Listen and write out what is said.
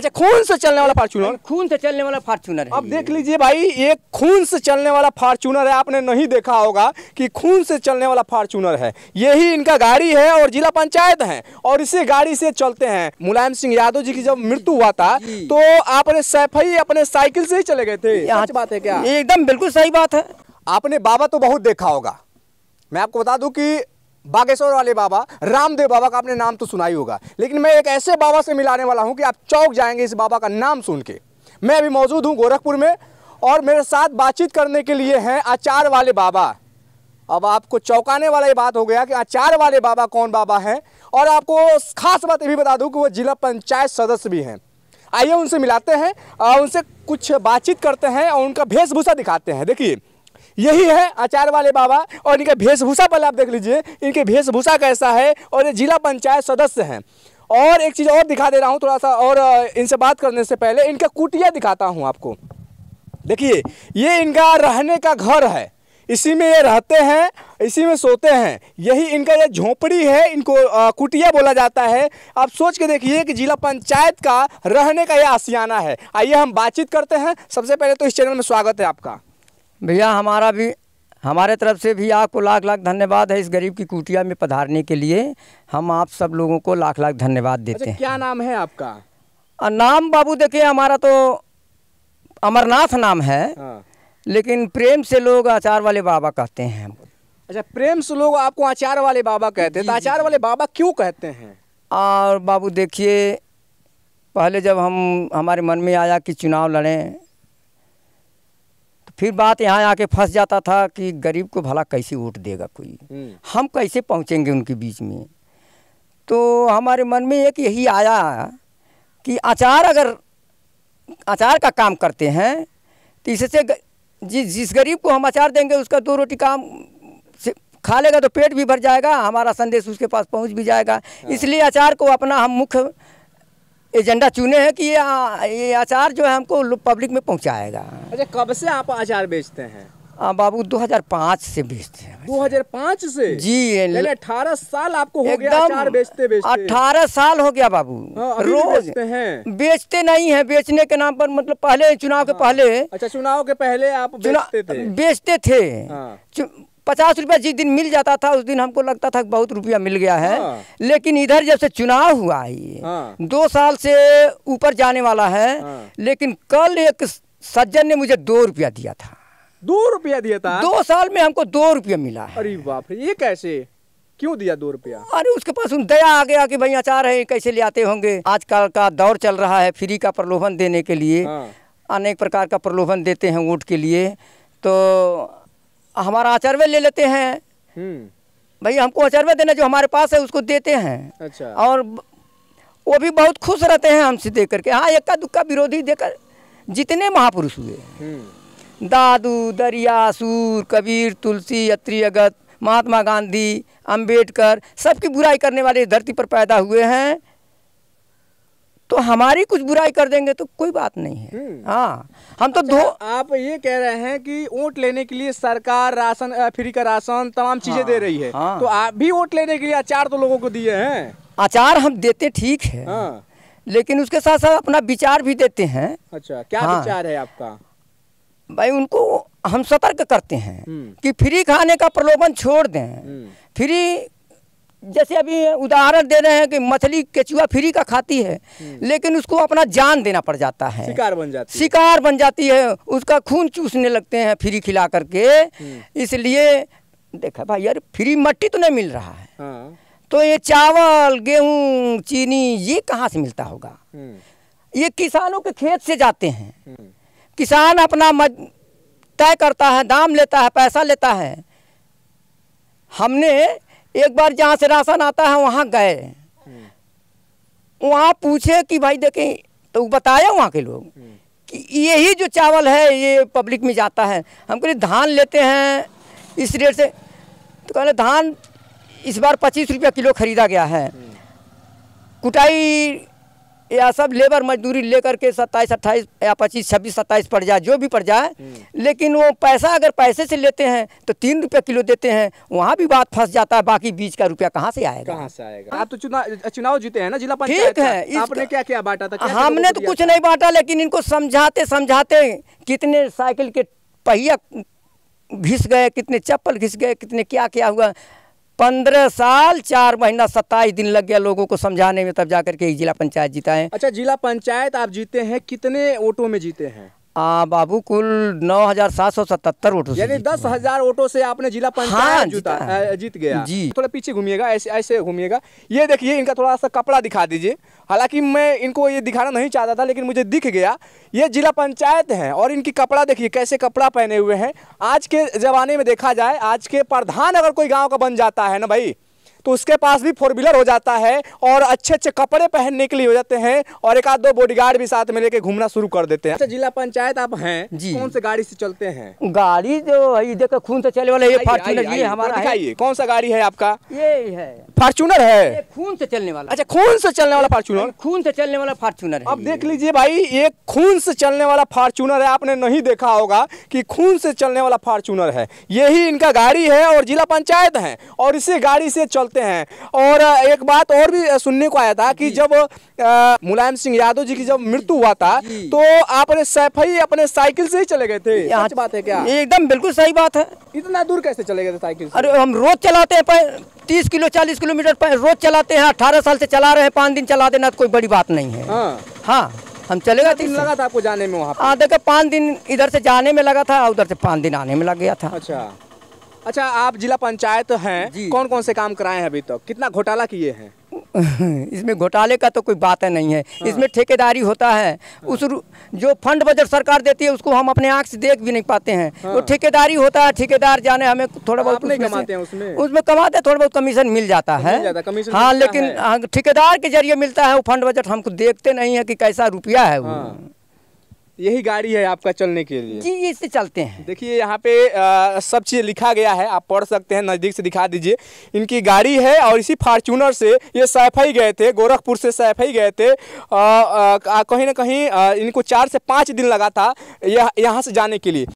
अच्छा खून से चलने वाला फार्चूनर खून से चलने वाला फार्चूनर अब देख लीजिए भाई ये खून से चलने वाला फार्चूनर है आपने नहीं देखा होगा कि खून से चलने वाला फार्चूनर है यही इनका गाड़ी है और जिला पंचायत है और इसी गाड़ी से चलते हैं मुलायम सिंह यादव जी की जब मृत्यु हुआ था तो आपने सैफई अपने साइकिल से ही चले गए थे बात है क्या एकदम बिल्कुल सही बात है आपने बाबा तो बहुत देखा होगा मैं आपको बता दूं कि बागेश्वर वाले बाबा रामदेव बाबा का आपने नाम तो सुना ही होगा लेकिन मैं एक ऐसे बाबा से मिलाने वाला हूँ कि आप चौक जाएंगे इस बाबा का नाम सुन के मैं अभी मौजूद हूँ गोरखपुर में और मेरे साथ बातचीत करने के लिए हैं आचार वाले बाबा अब आपको चौंकाने वाला ये बात हो गया कि आचार वाले बाबा कौन बाबा हैं और आपको खास बात ये भी बता दूं कि वो जिला पंचायत सदस्य भी हैं आइए उनसे मिलाते हैं उनसे कुछ बातचीत करते हैं और उनका भेषभूषा दिखाते हैं देखिए यही है आचार वाले बाबा और इनके वेशभूषा पहले आप देख लीजिए इनके वेशभूषा कैसा है और ये जिला पंचायत सदस्य हैं और एक चीज़ और दिखा दे रहा हूँ थोड़ा सा और इनसे बात करने से पहले इनका कुटिया दिखाता हूँ आपको देखिए ये इनका रहने का घर है इसी में ये रहते हैं इसी में सोते हैं यही इनका ये झोपड़ी है इनको आ, कुटिया बोला जाता है आप सोच के देखिए कि जिला पंचायत का रहने का यह आसियाना है आइए हम बातचीत करते हैं सबसे पहले तो इस चैनल में स्वागत है आपका भैया हमारा भी हमारे तरफ से भी आपको लाख लाख धन्यवाद है इस गरीब की कुटिया में पधारने के लिए हम आप सब लोगों को लाख लाख धन्यवाद देते अच्छा, हैं क्या नाम है आपका नाम बाबू देखिए हमारा तो अमरनाथ नाम है हाँ। लेकिन प्रेम से लोग आचार वाले बाबा कहते हैं अच्छा प्रेम से लोग आपको आचार वाले बाबा कहते हैं तो आचार वाले बाबा क्यों कहते हैं और बाबू देखिए पहले जब हम हमारे मन में आया कि चुनाव लड़ें फिर बात यहाँ आके फंस जाता था कि गरीब को भला कैसे वोट देगा कोई हम्म। हम कैसे पहुँचेंगे उनके बीच में तो हमारे मन में एक यही आया कि अचार अगर अचार का काम करते हैं तो इससे जिस जिस गरीब को हम अचार देंगे उसका दो रोटी काम से खा लेगा तो पेट भी भर जाएगा हमारा संदेश उसके पास पहुंच भी जाएगा हाँ। इसलिए अचार को अपना हम मुख्य एजेंडा चुने हैं कि ये ये अचार जो है हमको पब्लिक में पहुंचाएगा अच्छा कब से आप अचार बेचते हैं बाबू 2005 से बेचते हैं 2005 से जी अठारह साल आपको हो गया अचार बेचते बेचते अठारह साल हो गया बाबू हाँ, रोज बेचते हैं बेचते नहीं है बेचने के नाम पर मतलब पहले चुनाव के हाँ। पहले अच्छा चुनाव के पहले आप बेचते थे बेचते थे हाँ। पचास रुपया जिस दिन मिल जाता था उस दिन हमको लगता था बहुत रुपया मिल गया है हाँ। लेकिन इधर जब से चुनाव हुआ है हाँ। दो साल से ऊपर जाने वाला है हाँ। लेकिन कल एक सज्जन ने मुझे दो रुपया दिया था दो रुपया दिया था दो साल में हमको दो रुपया मिला है अरे बाप रे ये कैसे क्यों दिया दो रुपया अरे उसके पास उन दया आ गया कि भाई अचार है कैसे ले आते होंगे आजकल का दौर चल रहा है फ्री का प्रलोभन देने के लिए हाँ। अनेक प्रकार का प्रलोभन देते हैं वोट के लिए तो हमारा अचरवे ले लेते हैं हम्म। भाई हमको अचरवे देना जो हमारे पास है उसको देते हैं अच्छा और वो भी बहुत खुश रहते हैं हमसे देख करके हाँ एक दुक्का विरोधी देकर जितने महापुरुष हुए हम्म। दादू दरिया सूर कबीर तुलसी अत्री अगत महात्मा गांधी अम्बेडकर सबकी बुराई करने वाले धरती पर पैदा हुए हैं तो हमारी कुछ बुराई कर देंगे तो कोई बात नहीं है हम्म। हाँ हम तो अच्छा, दो आप ये कह रहे हैं कि वोट लेने के लिए सरकार राशन फ्री का राशन तमाम चीजें हाँ, दे रही है हाँ। तो आप भी वोट लेने के लिए अचार तो लोगों को दिए हैं अचार हम देते ठीक है हाँ। लेकिन उसके साथ साथ अपना विचार भी देते हैं अच्छा क्या हाँ। विचार है आपका भाई उनको हम सतर्क करते हैं हम्म। कि फ्री खाने का प्रलोभन छोड़ दें हम्म। फ्री जैसे अभी उदाहरण दे रहे हैं कि मछली केचुआ फ्री का खाती है हम्म। लेकिन उसको अपना जान देना पड़ जाता है शिकार बन जाती शिकार बन जाती है उसका खून चूसने लगते हैं फ्री खिला करके हम्म। इसलिए देखा भाई यार फ्री मट्टी तो नहीं मिल रहा है हाँ। तो ये चावल गेहूँ चीनी ये कहाँ से मिलता होगा हम्म। ये किसानों के खेत से जाते हैं किसान अपना तय करता है दाम लेता है पैसा लेता है हमने एक बार जहाँ से राशन आता है वहाँ गए वहाँ पूछे कि भाई देखें तो बताया वहाँ के लोग कि यही जो चावल है ये पब्लिक में जाता है हम कह धान लेते हैं इस रेट से तो कहें धान इस बार पच्चीस रुपया किलो खरीदा गया है कुटाई या सब लेबर मजदूरी लेकर के सत्ताईस अट्ठाईस या पच्चीस छब्बीस सत्ताईस पड़ जाए जो भी पड़ जाए हम्म। लेकिन वो पैसा अगर पैसे से लेते हैं तो तीन रुपये किलो देते हैं वहाँ भी बात फंस जाता है बाकी बीज का रुपया कहाँ से आएगा कहाँ से आएगा आप तो चुनाव चुनाव जीते हैं ना जिला ठीक है तो आपने क्या क्या बांटा था हमने तो कुछ नहीं बांटा लेकिन इनको समझाते समझाते कितने साइकिल के पहिया घिस गए कितने चप्पल घिस गए कितने क्या क्या हुआ पंद्रह साल चार महीना सत्ताईस दिन लग गया लोगों को समझाने में तब जा के जिला पंचायत जीता है अच्छा जिला पंचायत आप जीते हैं कितने वोटों में जीते हैं हाँ, बाबू कुल नौ हजार सात सौ सतहत्तर वोटो यानी दस हजार वोटों से आपने जिला हाँ, पंचायत हाँ, जीत गया जी थोड़ा पीछे घूमिएगा ऐसे ऐसे घूमिएगा ये देखिए इनका थोड़ा सा कपड़ा दिखा दीजिए हालांकि मैं इनको ये दिखाना नहीं चाहता था लेकिन मुझे दिख गया ये जिला पंचायत है और इनकी कपड़ा देखिए कैसे कपड़ा पहने हुए हैं आज के ज़माने में देखा जाए आज के प्रधान अगर कोई गाँव का बन जाता है ना भाई तो उसके पास भी फोर व्हीलर हो जाता है और अच्छे अच्छे कपड़े पहनने के लिए हो जाते हैं और एक आध दो बॉडीगार्ड भी साथ में लेके घूमना शुरू कर देते हैं अच्छा जिला पंचायत आप हैं जी कौन सा गाड़ी से चलते हैं गाड़ी जो तो देखो खून से चलने वाला ये फॉर्चुनर ये हमारा दिखाइए कौन सा गाड़ी है आपका ये है फॉर्चुनर है खून से चलने वाला अच्छा खून से चलने वाला फॉर्चुनर खून से चलने वाला फॉर्चुनर अब देख लीजिए भाई ये खून से चलने वाला फॉर्चुनर है आपने नहीं देखा होगा कि खून से चलने वाला फॉर्चुनर है यही इनका गाड़ी है और जिला पंचायत है और इसी गाड़ी से चल चलते हैं और एक बात और भी सुनने को आया था कि जब मुलायम सिंह यादव जी की जब मृत्यु हुआ था तो आपने सैफई अपने साइकिल से ही चले गए थे सच बात है क्या एकदम बिल्कुल सही बात है इतना दूर कैसे चले गए थे साइकिल अरे हम रोज चलाते हैं तीस किलो चालीस किलोमीटर रोज चलाते हैं अठारह साल से चला रहे हैं पाँच दिन चला देना तो कोई बड़ी बात नहीं है हाँ, हाँ हम चले गए दिन लगा था आपको जाने में वहाँ हाँ देखो पाँच दिन इधर से जाने में लगा था उधर से पाँच दिन आने में लग गया था अच्छा अच्छा आप जिला पंचायत हैं कौन कौन से काम कराए हैं अभी तक तो? कितना घोटाला किए हैं इसमें घोटाले का तो कोई बात है नहीं है हाँ। इसमें ठेकेदारी होता है हाँ। उस जो फंड बजट सरकार देती है उसको हम अपने आँख से देख भी नहीं पाते हैं हाँ। वो ठेकेदारी होता है ठेकेदार जाने हमें थोड़ा बहुत उसमें कमाते हैं उसमें उसमें कमाते हैं थोड़ा बहुत कमीशन मिल जाता हाँ, है हाँ लेकिन ठेकेदार के जरिए मिलता है वो फंड बजट हमको देखते नहीं है कि कैसा रुपया है वो हाँ। यही गाड़ी है आपका चलने के लिए जी इससे चलते हैं देखिए यहाँ पे आ, सब चीज़ लिखा गया है आप पढ़ सकते हैं नज़दीक से दिखा दीजिए इनकी गाड़ी है और इसी फार्चूनर से ये सैफई गए थे गोरखपुर से सैफई गए थे कहीं ना कहीं इनको चार से पाँच दिन लगा था यह यहाँ से जाने के लिए